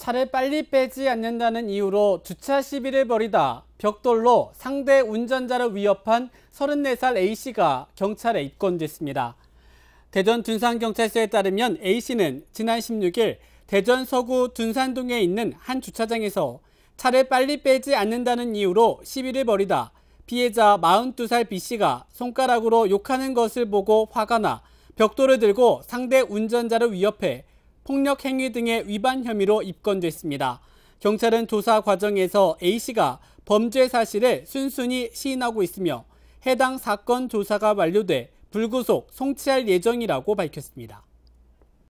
차를 빨리 빼지 않는다는 이유로 주차 시비를 벌이다 벽돌로 상대 운전자를 위협한 34살 A씨가 경찰에 입건됐습니다. 대전 둔산경찰서에 따르면 A씨는 지난 16일 대전 서구 둔산동에 있는 한 주차장에서 차를 빨리 빼지 않는다는 이유로 시비를 벌이다 피해자 42살 B씨가 손가락으로 욕하는 것을 보고 화가 나 벽돌을 들고 상대 운전자를 위협해 폭력 행위 등의 위반 혐의로 입건됐습니다. 경찰은 조사 과정에서 A씨가 범죄 사실을 순순히 시인하고 있으며 해당 사건 조사가 완료돼 불구속 송치할 예정이라고 밝혔습니다.